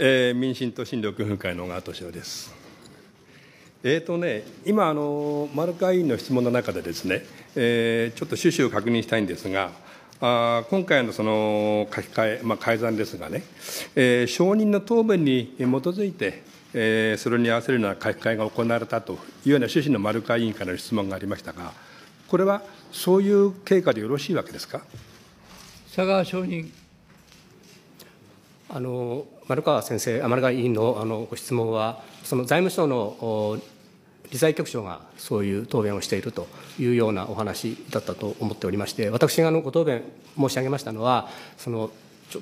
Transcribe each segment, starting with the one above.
えー、民進党新緑軍会の小川敏夫です。えーとね、今あの、丸川委員の質問の中でですね、えー、ちょっと趣旨を確認したいんですが、あ今回のその書き換え、まあ、改ざんですがね、えー、承認の答弁に基づいて、えー、それに合わせるような書き換えが行われたというような趣旨の丸川委員からの質問がありましたが、これはそういう経過でよろしいわけですか。佐川承認あの丸川先生、丸川委員のあのご質問は、その財務省の理財局長がそういう答弁をしているというようなお話だったと思っておりまして、私があのご答弁申し上げましたのは、その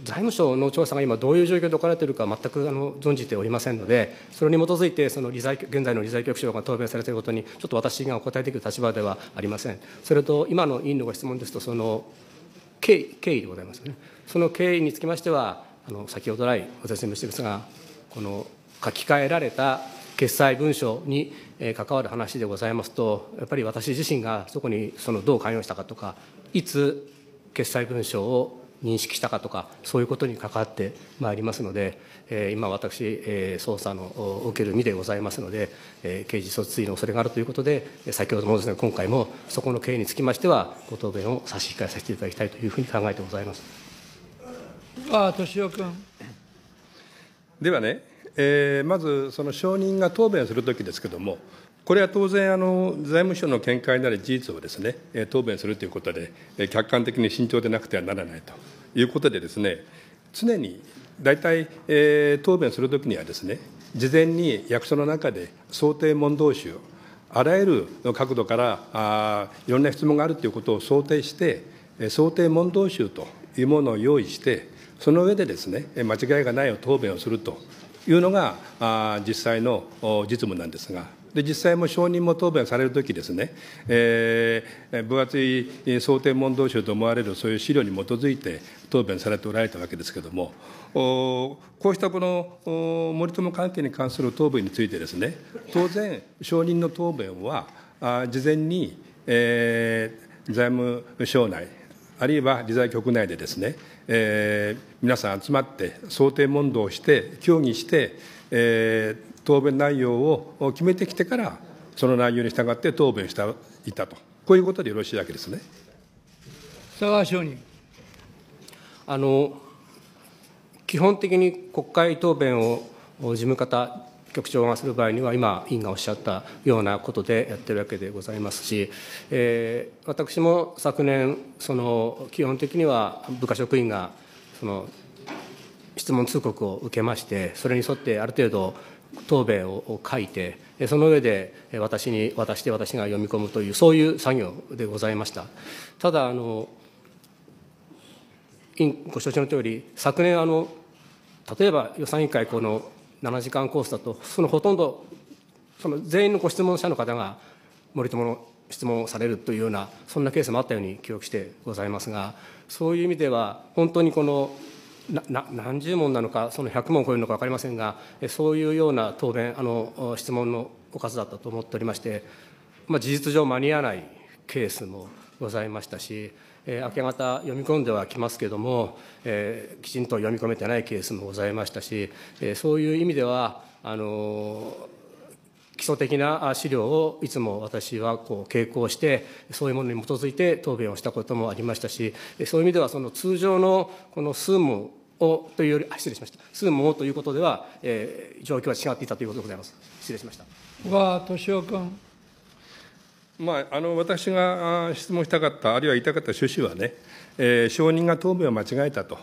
財務省の調査が今、どういう状況で置かれているか、全くあの存じておりませんので、それに基づいてその理財、現在の理財局長が答弁されていることに、ちょっと私がお答えできる立場ではありません。それと、今の委員のご質問ですと、その経緯経緯でございますよね。その経緯につきましてはあの先ほど来ご説明していますが、この書き換えられた決裁文書に関わる話でございますと、やっぱり私自身がそこにそのどう関与したかとか、いつ決裁文書を認識したかとか、そういうことに関わってまいりますので、え今、私、え捜査の受ける身でございますので、え刑事訴追の恐れがあるということで、先ほどもです、ね、今回もそこの経緯につきましては、ご答弁を差し控えさせていただきたいというふうに考えてございます。ではね、えー、まずその証人が答弁するときですけれども、これは当然あの、財務省の見解なり事実をです、ね、答弁するということで、客観的に慎重でなくてはならないということでです、ね、常に大体、えー、答弁するときにはです、ね、事前に役所の中で想定問答集、あらゆる角度からあいろんな質問があるということを想定して、想定問答集というものを用意して、その上でですね、間違いがないう答弁をするというのが、実際の実務なんですが。で実際も証人も答弁されるときですね、えー、分厚い想定問答集と思われるそういう資料に基づいて答弁されておられたわけですけれども、こうしたこの森友関係に関する答弁についてですね、当然、証人の答弁は、あ事前に、えー、財務省内、あるいは理財局内でですね、えー、皆さん集まって想定問答をして協議して、えー、答弁内容を決めてきてからその内容に従って答弁していたとこういうことでよろしいわけですね。佐川証人あの基本的に国会答弁を事務方局長がする場合には、今、委員がおっしゃったようなことでやってるわけでございますし、えー、私も昨年、その基本的には部下職員がその質問通告を受けまして、それに沿ってある程度、答弁を書いて、その上で私に渡して、私が読み込むという、そういう作業でございました。ただあのご承知のとおり、昨年あの、例えば予算委員会この7時間コースだと、そのほとんど、その全員のご質問者の方が、森友の質問をされるというような、そんなケースもあったように記憶してございますが、そういう意味では、本当にこのなな何十問なのか、その100問超えるのか分かりませんが、そういうような答弁、あの質問のお数だったと思っておりまして、まあ、事実上間に合わないケースもございましたし、えー、明け方読み込んではきますけれども、えー、きちんと読み込めてないケースもございましたし、えー、そういう意味ではあの基礎的な資料をいつも私はこう傾向してそういうものに基づいて答弁をしたこともありましたしそういう意味ではその通常のこの数問をというより失礼しました数問をということでは、えー、状況は違っていたということでございます失礼しました小川敏夫君まあ、あの私が質問したかった、あるいは言いたかった趣旨はね、えー、証人が答弁を間違えたと、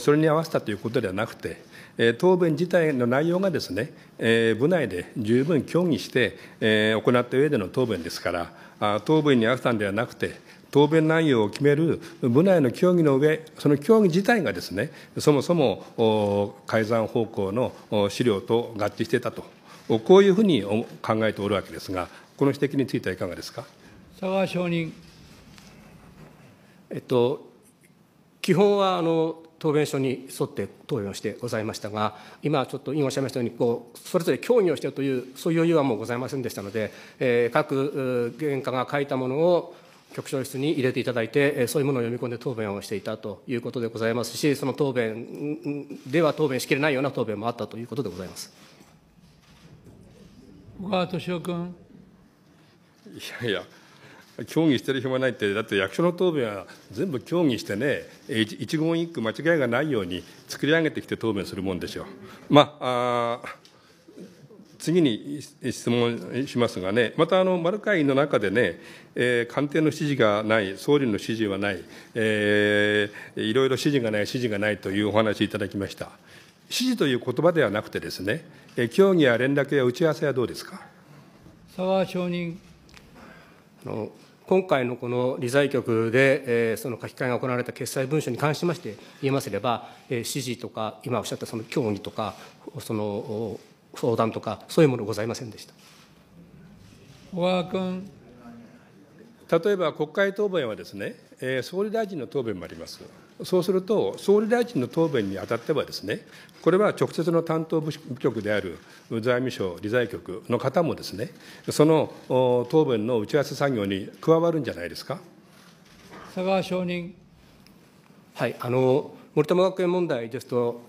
それに合わせたということではなくて、えー、答弁自体の内容がですね、えー、部内で十分協議して、えー、行った上での答弁ですから、あ答弁に合わせたんではなくて、答弁内容を決める部内の協議の上、その協議自体がですね、そもそも改ざん方向の資料と合致していたと、こういうふうに考えておるわけですが、この指摘についてはいかがですか。佐川証人。えっと、基本はあの答弁書に沿って答弁をしてございましたが、今ちょっと委員おっしゃいましたように、こうそれぞれ協議をしているという、そういう余裕はもうございませんでしたので、えー、各原価が書いたものを局長室に入れていただいて、そういうものを読み込んで答弁をしていたということでございますし、その答弁では答弁しきれないような答弁もあったということでございます。小川敏夫君。いやいや協議してる暇ないってだって役所の答弁は全部協議してね一言一句間違いがないように作り上げてきて答弁するもんでしょう。まああ次に質問しますがね、またあの丸会の中でね、えー、官邸の指示がない、総理の指示はない、えー、いろいろ指示がない、指示がないというお話いただきました。指示という言葉ではなくてですね、えー、協議や連絡や打ち合わせはどうですか。沢承認。の今回のこの理財局で、えー、その書き換えが行われた決裁文書に関しまして言えますれば、えー、指示とか、今おっしゃったその協議とか、その相談とか、そういうものございませんでした。小川君。例えば国会答弁はですね、えー、総理大臣の答弁もあります。そうすると、総理大臣の答弁にあたってはですね、これは直接の担当部局である財務省理財局の方もですね、その答弁の打ち合わせ作業に加わるんじゃないですか。佐川証人。はい、あの森友学園問題ですと、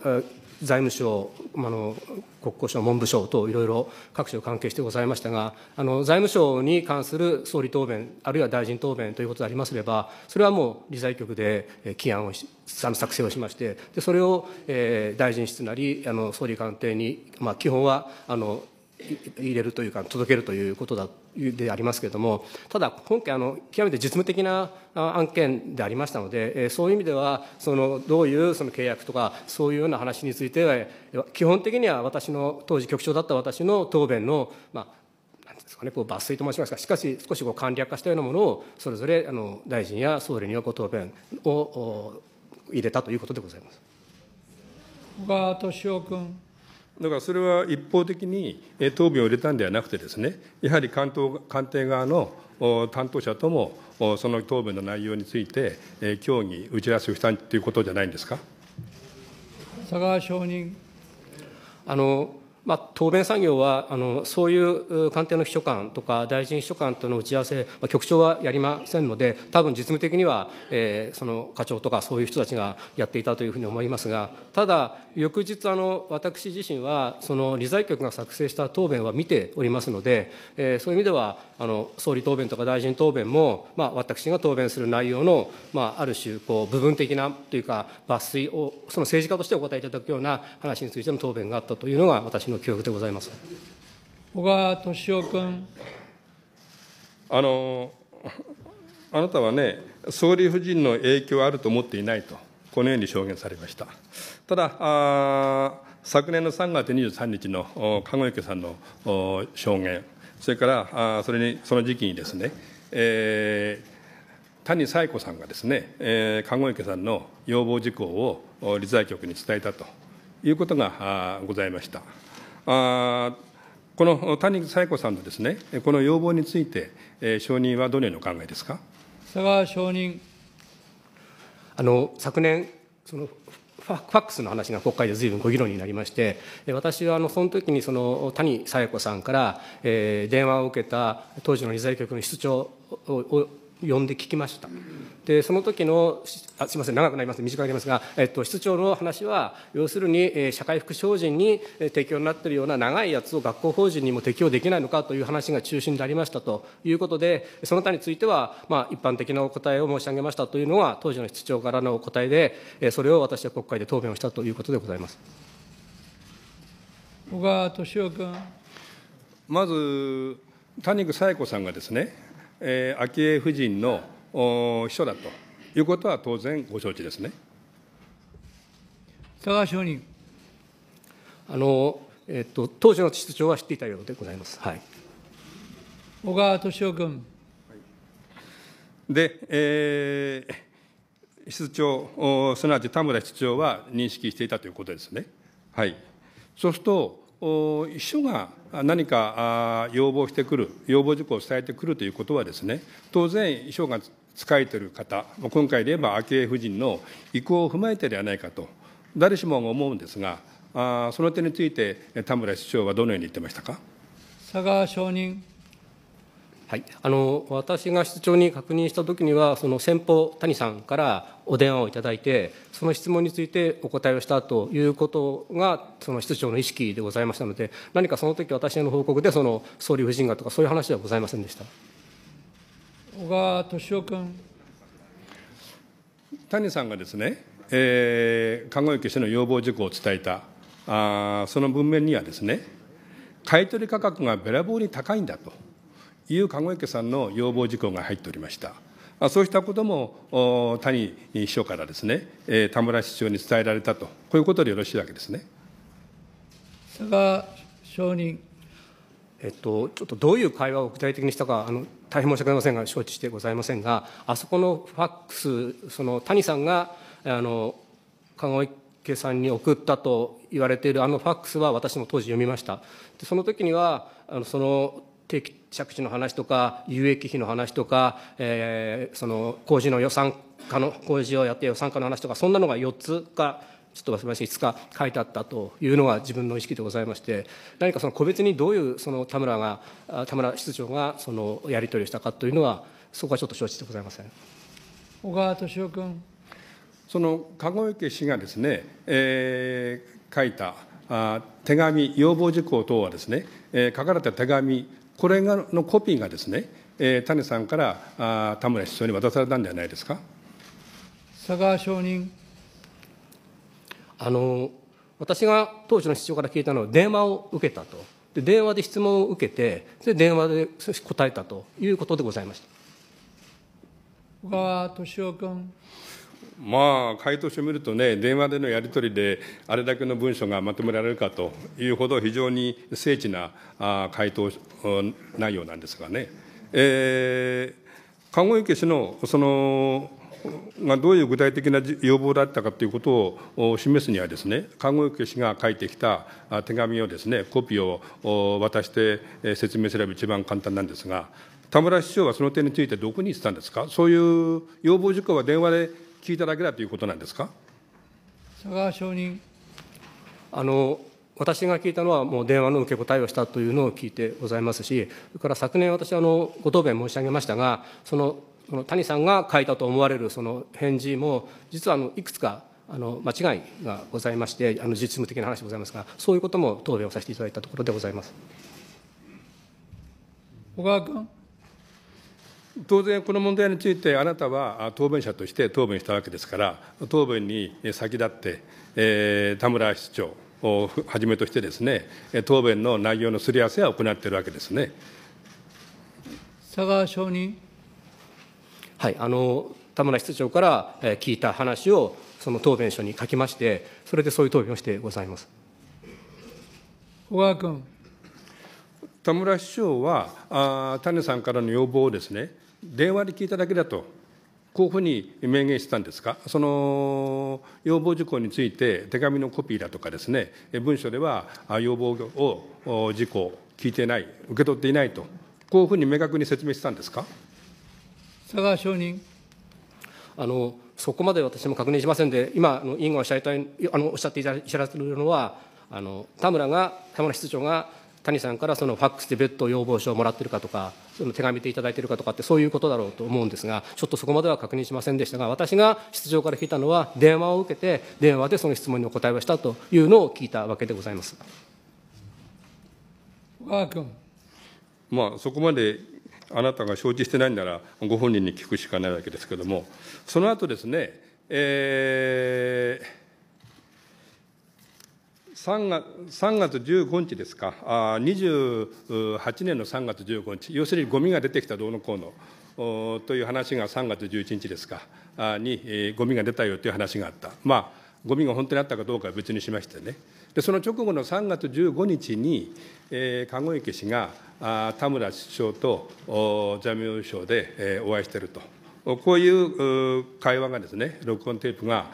財務省、あの国交省、文部省といろいろ各省関係してございましたが、あの財務省に関する総理答弁、あるいは大臣答弁ということでありますれば、それはもう理財局で起案をし、作成をしまして、でそれを、えー、大臣室なり、あの総理官邸に、まあ、基本はあの入れるというか、届けるということだでありますけれども、ただ、今回、あの極めて実務的な案件でありましたので、そういう意味では、そのどういうその契約とか、そういうような話については、基本的には私の、当時局長だった私の答弁の、まあ、ですかね、こう抜粋と申しますか、しかし、少しこう簡略化したようなものを、それぞれあの大臣や総理にはご答弁を入れたということでございます。小川敏夫君。だからそれは一方的に答弁を入れたんではなくてですね、やはり官邸官邸側の担当者ともその答弁の内容について協議、打ち合わせをしたということじゃないんですか。佐川証人あのまあ、答弁作業はあの、そういう官邸の秘書官とか大臣秘書官との打ち合わせ、まあ、局長はやりませんので、多分実務的には、えー、その課長とかそういう人たちがやっていたというふうに思いますが、ただ、翌日あの、私自身は、その理財局が作成した答弁は見ておりますので、えー、そういう意味ではあの、総理答弁とか大臣答弁も、まあ、私が答弁する内容の、まあ、ある種こう、部分的なというか、抜粋を、その政治家としてお答えいただくような話についての答弁があったというのが、私のの記憶でございます。小川敏夫君。あの、あなたはね、総理夫人の影響はあると思っていないと、このように証言されました。ただ、あ昨年の3月23日の籠池さんの証言、それからあそれにその時期にですね、えー、谷彩子さんがですね、えー、籠池さんの要望事項を理財局に伝えたということがございました。あこの谷口彩子さんのです、ね、この要望について、えー、承認はどのようにお考えですか佐川承認あの昨年そのファックスの話が国会でずいぶんご議論になりまして、私はあのその時にその谷佐弥子さんから、え電話を受けた当時の理財局の室長呼んで聞きました。でその時のあすみません長くなります短くなりますが、えっと、室長の話は要するに、えー、社会福祉法人に適用になっているような長いやつを学校法人にも適用できないのかという話が中心でありましたということでその他については、まあ、一般的なお答えを申し上げましたというのが当時の室長からのお答えで、えー、それを私は国会で答弁をしたということでございます。小川敏夫君まず、谷口佐恵子さんがですね、えー、昭恵夫人の秘書だということは当然ご承知ですね。佐川証人あの、えっと、当時の室長は知っていたようでございます。はい、小川俊夫君。で、えー、室長、すなわち田村室長は認識していたということですね。はい、そうすると、秘書が何か要望してくる、要望事項を伝えてくるということはです、ね、当然、秘書が使えている方、今回で言えば昭恵夫人の意向を踏まえてではないかと、誰しもが思うんですが、あその点について、田村市長はどのように言ってましたか佐川証人。はい、あの私が室長に確認したときには、その先方、谷さんから、お電話をいただいて、その質問についてお答えをしたということが、その室長の意識でございましたので、何かその時私の報告で、その総理夫人がとか、そういう話ではございませんでした。小川敏夫君。谷さんがですね、えー、看護師氏の要望事項を伝えた、あその文面にはですね、買取価格がべらぼうに高いんだという看護師さんの要望事項が入っておりました。そうしたことも谷秘書からですね、田村市長に伝えられたと、こういうことでよろしいわけですね。菅人、えっと、ちょっとどういう会話を具体的にしたか、あの大変申し訳ざいませんが、承知してございませんが、あそこのファックス、その谷さんがあの籠池さんに送ったと言われているあのファックスは、私も当時読みました。でその時にはあのその定期借地の話とか、有益費の話とか、えー、その工事の予算化の、工事をやって予算化の話とか、そんなのが4つか、ちょっと忘れましたいつか書いてあったというのが自分の意識でございまして何かその個別にどういうその田村が田村室長がそのやり取りをしたかというのはそこはちょっと承知でございません小川敏夫君その籠池氏がですね、えー、書いたあ手紙要望事項等はですね、えー、書かれた手紙これがのコピーがですね、えー、種さんからあ田村市長に渡されたんじゃないですか。佐川証人あの私が当時の市長から聞いたのは、電話を受けたと、で電話で質問を受けて、で電話で答えたということでございました。小川敏夫君。まあ、回答書を見るとね、電話でのやり取りで、あれだけの文書がまとめられるかというほど、非常に精緻なあ回答内容なんですがね、えー、看護池氏のそのがどういう具体的な要望だったかということを示すにはですね、看護師が書いてきた手紙をですね、コピーを渡して説明すれば一番簡単なんですが、田村市長はその点についてどこに行ってたんですか、そういう要望事項は電話で聞いただけだということなんですか。佐川証人あの私が聞いたのは、もう電話の受け答えをしたというのを聞いてございますし、それから昨年、私あの、ご答弁申し上げましたが、そのその谷さんが書いたと思われるその返事も、実はあのいくつかあの間違いがございまして、あの実務的な話でございますが、そういうことも答弁をさせていただいたところでございます。小川君。当然、この問題について、あなたは答弁者として答弁したわけですから、答弁に先立って、え田村室長をはじめとしてです、ね、答弁の内容のすり合わせは行っているわけですね佐川証人。はいあの田村室長から聞いた話をその答弁書に書きまして、それでそういう答弁をしてございます。小川君。田村市長は、あ種さんからの要望をですね、電話で聞いただけだと、こういうふうに明言したんですか、その要望事項について、手紙のコピーだとかですね、文書では要望を事項、聞いてない、受け取っていないと、こういうふうに明確に説明したんですか。佐川証人あのそこまで私も確認しませんで、今、委員がおっしゃいたいあのおっしゃっていただいているのは、あの田村が、田村室長が谷さんからそのファックスで別途要望書をもらってるかとか、その手紙でいただいてるかとかって、そういうことだろうと思うんですが、ちょっとそこまでは確認しませんでしたが、私が室長から聞いたのは、電話を受けて、電話でその質問にお答えをしたというのを聞いたわけでございます。君。まあ、そこまであなたが承知してないなら、ご本人に聞くしかないわけですけれども、その後ですね、えー、3月月15日ですかあ、28年の3月15日、要するにゴミが出てきたどうのこうの。という話が3月11日ですかに、えー、ゴミが出たよという話があった、まあ、ゴミが本当にあったかどうかは別にしましてねでその直後の3月15日に、え籠池氏があ田村首相とャミン首相で、えお会いしていると。こういう会話がですね、録音テープが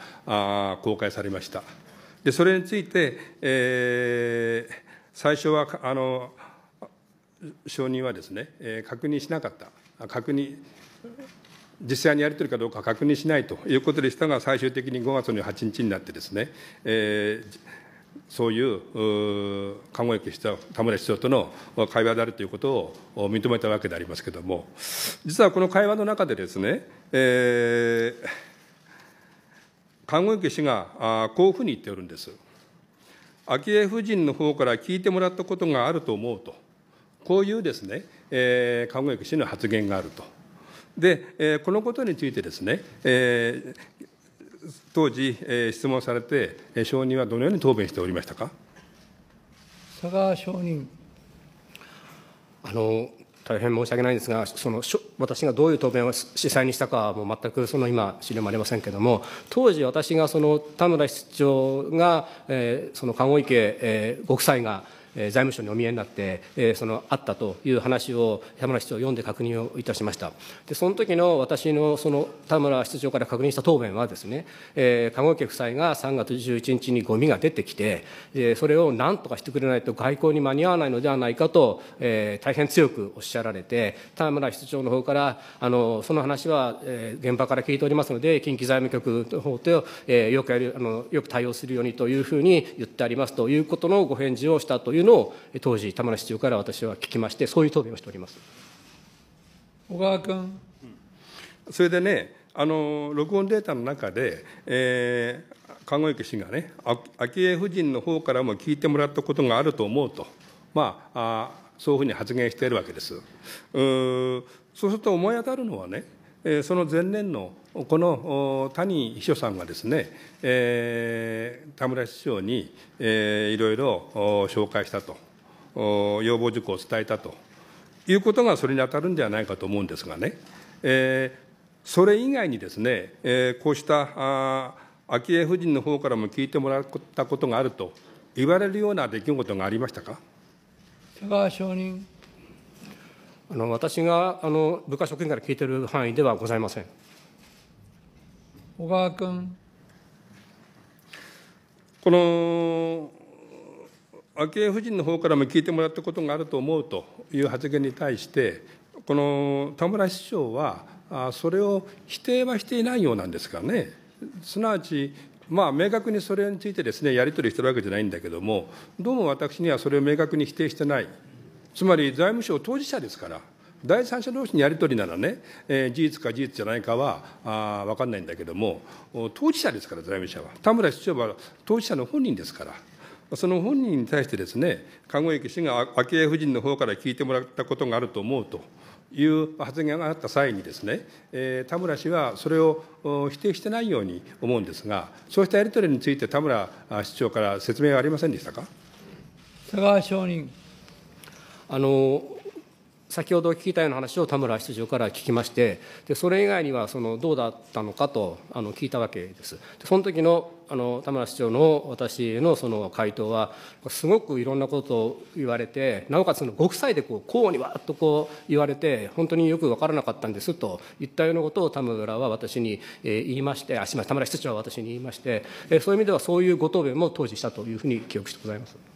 公開されました。それについて、えー、最初はあの証人はですね、えー、確認しなかった、確認、実際にやり取りかどうか確認しないということでしたが、最終的に5月の8日になってですね、えー、そういう看護役した田村市長との会話であるということを認めたわけでありますけれども、実はこの会話の中でですね、えー看護師がこういうふうに言っておるんです。昭恵夫人の方から聞いてもらったことがあると思うと、こういうですね、えー、看護師の発言があると。で、えー、このことについてですね、えー、当時、えー、質問されて、えー、証人はどのように答弁しておりましたか佐川証人あの大変申し訳ないんですが、その私がどういう答弁を司祭にしたかも全くその今、資料もありませんけれども、当時、私がその田村室長が、えー、その籠池、えー、ご夫妻が、財務省にお見えになって、そのあったという話を田村室長、読んで確認をいたしました。で、その時の私のその田村室長から確認した答弁はですね、籠池夫妻が3月11日にゴミが出てきて、それを何とかしてくれないと外交に間に合わないのではないかと、大変強くおっしゃられて、田村室長の方から、あのその話は現場から聞いておりますので、近畿財務局の方と、よくやるあのよく対応するようにというふうに言ってありますということのご返事をしたといういうのを、当時、玉名市長から私は聞きまして、そういう答弁をしております小川君。それでねあの、録音データの中で、えー、看護池氏がね、昭恵夫人の方からも聞いてもらったことがあると思うと、まあ、あそういうふうに発言しているわけです。うそうすると思い当たるのはね、その前年のこの谷秘書さんがですね、えー、田村市長に、えー、いろいろ紹介したと、要望事項を伝えたということがそれに当たるんではないかと思うんですがね、えー、それ以外にですね、えー、こうした昭恵夫人の方からも聞いてもらったことがあると言われるような出来事がありましたか。佐川証人あの私があの部下職員から聞いている範囲ではございません。小川君。この昭恵夫人の方からも聞いてもらったことがあると思うという発言に対して、この田村市長は、それを否定はしていないようなんですかね、すなわち、まあ、明確にそれについてです、ね、やり取りしてるわけじゃないんだけども、どうも私にはそれを明確に否定してないつまり財務省当事者ですから、第三者同士のやり取りならね、えー、事実か事実じゃないかはあ分かんないんだけども、当事者ですから、財務者は。田村市長は当事者の本人ですから。その本人に対してですね、籠池氏が昭恵夫人の方から聞いてもらったことがあると思うという発言があった際にですね、えー、田村氏はそれを否定してないように思うんですが、そうしたやり取りについて田村市長から説明はありませんでしたか。佐川証人。あの先ほど聞いたような話を田村室長から聞きましてでそれ以外にはそのどうだったのかとあの聞いたわけですその時のあの田村市長の私へのその回答はすごくいろんなことを言われてなおかつご夫妻でこう交互にわーっとこう言われて本当によく分からなかったんですと言ったようなことを田村は私に言いましてあ田村室長は私に言いましてそういう意味ではそういうご答弁も当時したというふうに記憶してございます。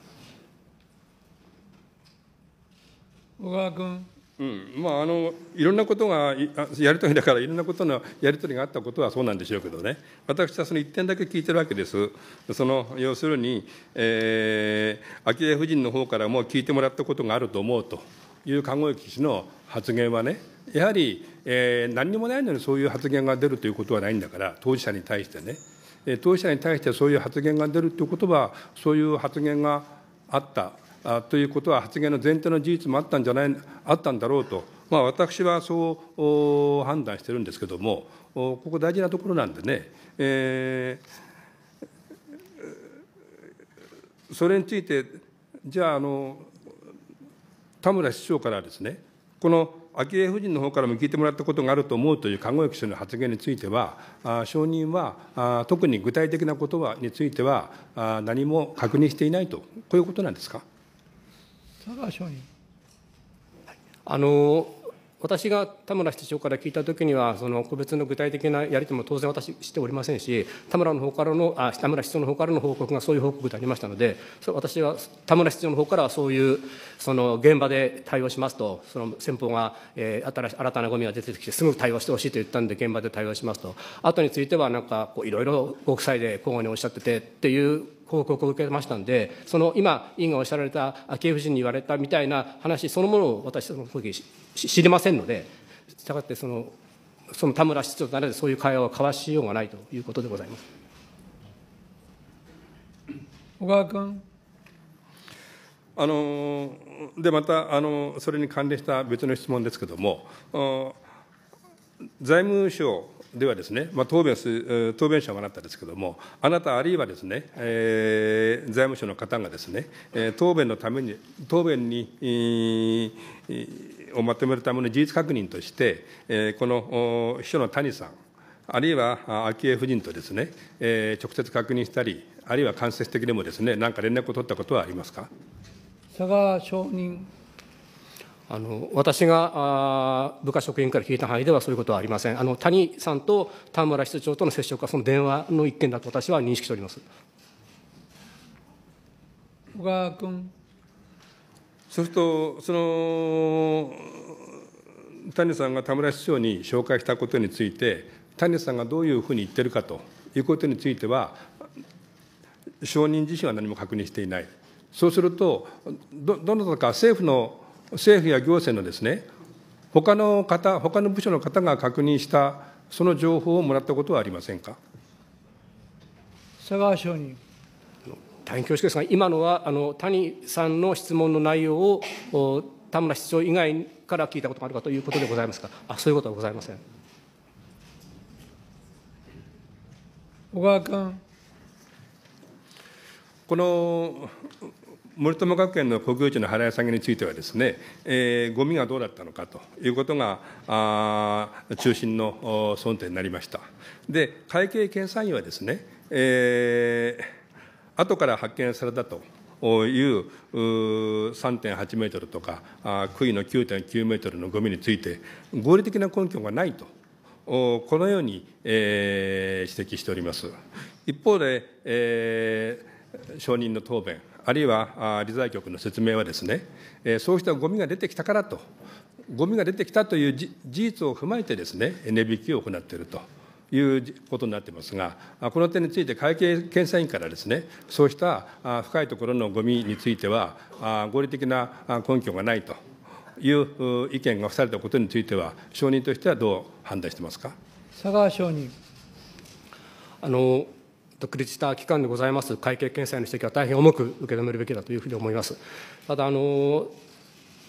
小川君。うんまあ、あのいろんなことがやり取りだからいろんなことのやり取りがあったことはそうなんでしょうけどね私はその1点だけ聞いてるわけですその要するに、えー、昭恵夫人の方からも聞いてもらったことがあると思うという看護師氏の発言はねやはり、えー、何にもないのにそういう発言が出るということはないんだから当事者に対してね当事者に対してそういう発言が出るということはそういう発言があったということは、発言の前提の事実もあったんじゃないあったんだろうと、まあ、私はそう判断してるんですけども、ここ大事なところなんでね、えー、それについて、じゃああの、田村市長からですね、この昭恵夫人の方からも聞いてもらったことがあると思うという看護学者の発言については、証人は特に具体的なことはについては何も確認していないと、こういうことなんですか。佐川商人あの私が田村室長から聞いたときには、その個別の具体的なやり取りも当然私、しておりませんし、田村の方からの、あ田村室長の方からの報告がそういう報告でありましたので、それ私は田村室長の方からそういうその現場で対応しますと、その先方が、えー、新新たなごみが出てきて、すぐ対応してほしいと言ったんで、現場で対応しますと、後については、なんかこういろいろご夫妻で交互におっしゃっててっていう報告を受けましたんで、その今、委員がおっしゃられた、昭恵夫人に言われたみたいな話そのものを私、その時知りませんので、したがってその、その田村市長ならそういう会話を交わしようがないということでございます。小川君。あのでまたあの、それに関連した別の質問ですけれども、財務省ではですね、まあ、答弁す答弁者はあなたですけれども、あなたあるいはですね、えー、財務省の方がですね、えー、答弁のために、答弁に、えー、をまとめるための事実確認として、えこの秘書の谷さん、あるいは昭恵夫人とですね、え直接確認したり、あるいは間接的でもですね、何か連絡を取ったことはありますか。佐川証人あの私が部下職員から聞いた範囲ではそういうことはありません、あの谷さんと田村室長との接触はその電話の一件だと私は認識しております小川君。そうすると、その谷さんが田村室長に紹介したことについて、谷さんがどういうふうに言ってるかということについては、証人自身は何も確認していない。そうすると、どどなたか政府の政府や行政のですね、他の方、他の部署の方が確認した、その情報をもらったことはありませんか。佐川省に大変恐縮ですが、今のはあの谷さんの質問の内容を田村室長以外から聞いたことがあるかということでございますか。あ、そういうことはございません。小川君。この森友学園の国有地の払い下げについてはですね、えー、ゴミがどうだったのかということが、あ中心の争点になりました。で、会計検査院はですね、えー、後から発見されたと。いう3.8メートルとか、杭の9.9メートルのゴミについて、合理的な根拠がないとこのように、えー、指摘しております。一方で、えー、証人の答弁、あるいは理財局の説明はですね、そうしたゴミが出てきたからと、ゴミが出てきたという事実を踏まえてですね、値引きを行っていると。いうことになってますが、この点について会計検査院からですね、そうした深いところのゴミについては、合理的な根拠がないという意見が付されたことについては、証人としてはどう判断してますか。佐川証人あの独立した機関でございます、会計検査の指摘は大変重く受け止めるべきだというふうに思います。ただあの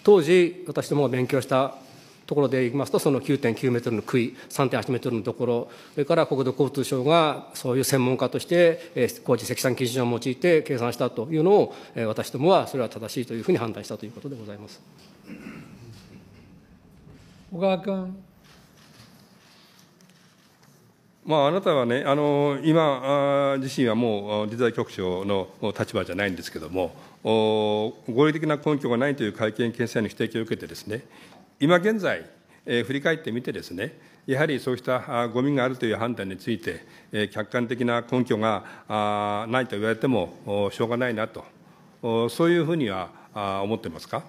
当時、私どもが勉強したところでいきますと、その9.9メートルの杭、3.8メートルのところ、それから国土交通省がそういう専門家として、え工事積算基準を用いて計算したというのを、え私どもはそれは正しいというふうに判断したということでございます。小川君。まあ、あなたはね、あの今自身はもう、理財局長の立場じゃないんですけれども、合理的な根拠がないという会見検査の指摘を受けてですね、今現在、えー、振り返ってみてですね、やはりそうしたごみがあるという判断について、えー、客観的な根拠がないと言われてもしょうがないなと、そういうふうには思ってますか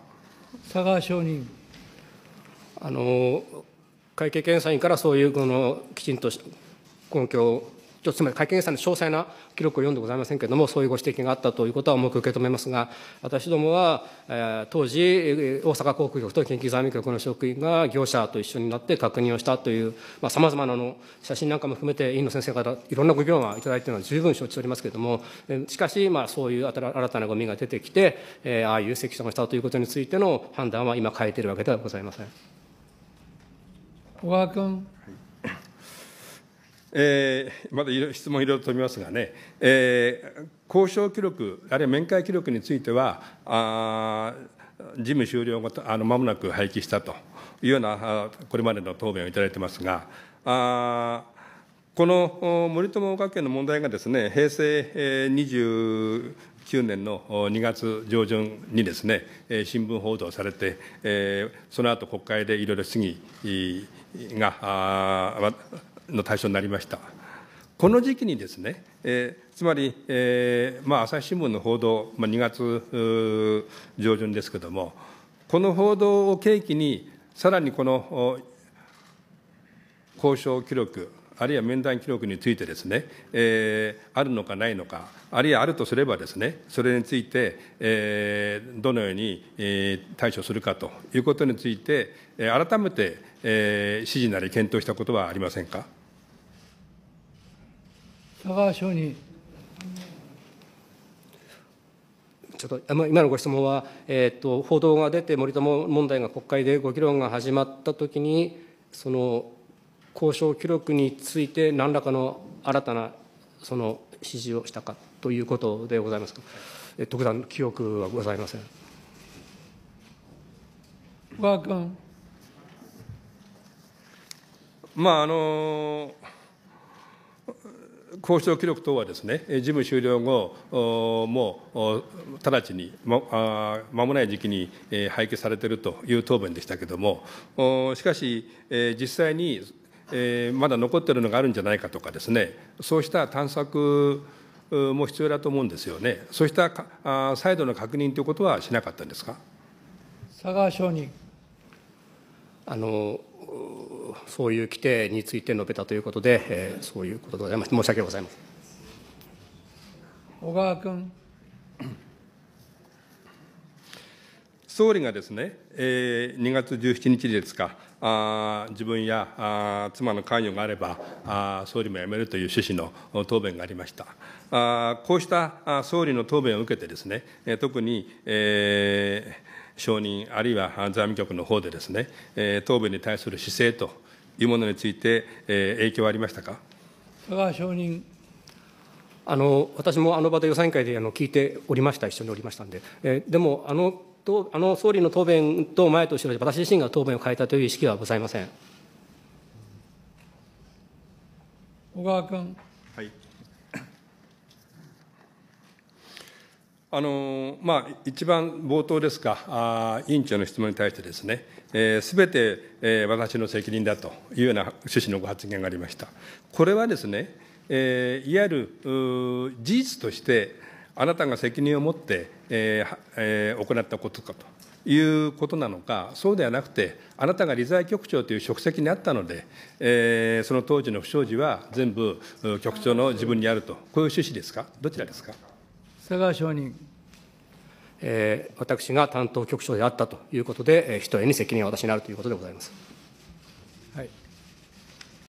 佐川証人。あの会計検査院からそういうこのきちんと根拠を、つまり会計検査の詳細な記録を読んでございませんけれども、そういうご指摘があったということは重く受け止めますが、私どもは、えー、当時、大阪航空局と近畿財務局の職員が業者と一緒になって確認をしたという、さまざ、まなの写真なんかも含めて、委員の先生からいろんなご議論はいただいているのは十分承知しておりますけれども、しかし、まあ、そういう新たなごみが出てきて、えー、ああいう積算をしたということについての判断は今、変えているわけではございません。小川君。はいえー、まだ質問いろいろ飛びますがね、えー、交渉記録、あるいは面会記録については、あ事務終了後、あの間もなく廃棄したというような、これまでの答弁をいただいてますが、あこの森友学園の問題がですね、平成29年の2月上旬にですね、新聞報道されて、その後国会でいろいろ質疑が、の対象になりました。この時期にですね、えー、つまり、えーまあ、朝日新聞の報道、まあ、2月上旬ですけれども、この報道を契機に、さらにこの交渉記録、あるいは面談記録についてですね、えー、あるのかないのか、あるいはあるとすればですね、それについて、えー、どのように、えー、対処するかということについて、改めて、えー、指示なり検討したことはありませんか。香川省にちょっと今のご質問は、えーと、報道が出て、森友問題が国会でご議論が始まったときに、その交渉記録について、何らかの新たなその指示をしたかということでございますか、え特段、記憶はございません。まあ、あのー交渉記録等はですね、事務終了後、もう直ちに、まもない時期に廃棄されているという答弁でしたけれども、しかし、実際にまだ残っているのがあるんじゃないかとかですね、そうした探索も必要だと思うんですよね、そうした再度の確認ということはしなかったんですか。佐川商人あのそういう規定について述べたということで、えー、そういうことでございまして、申し訳ございません。小川君。総理がですね、えー、2月17日ですか、あ自分やあ妻の関与があればあ、総理も辞めるという趣旨の答弁がありました。あこうしたあ総理の答弁を受けてですね、え特に、えー、承認、あるいは財務局の方でですね、え答弁に対する姿勢というものについて、えー、影響はありましたか佐川証人あの私もあの場で予算委員会であの聞いておりました、一緒におりましたんで、えー、でもあのと、あの総理の答弁と前と後ろで、私自身が答弁を変えたという意識はございません。小川君。あのまあ、一番冒頭ですかあ、委員長の質問に対してですね、す、えー、べ、て、えー、私の責任だというような趣旨のご発言がありました。これはですね、えー、いわゆる事実として、あなたが責任を持って、えーえー、行ったことかということなのか、そうではなくて、あなたが理財局長という職責にあったので、えー、その当時の不祥事は全部局長の自分にあると、こういう趣旨ですか、どちらですか。佐川証人。えー、私が担当局長であったということで、えと一重に責任は私になるということでございます。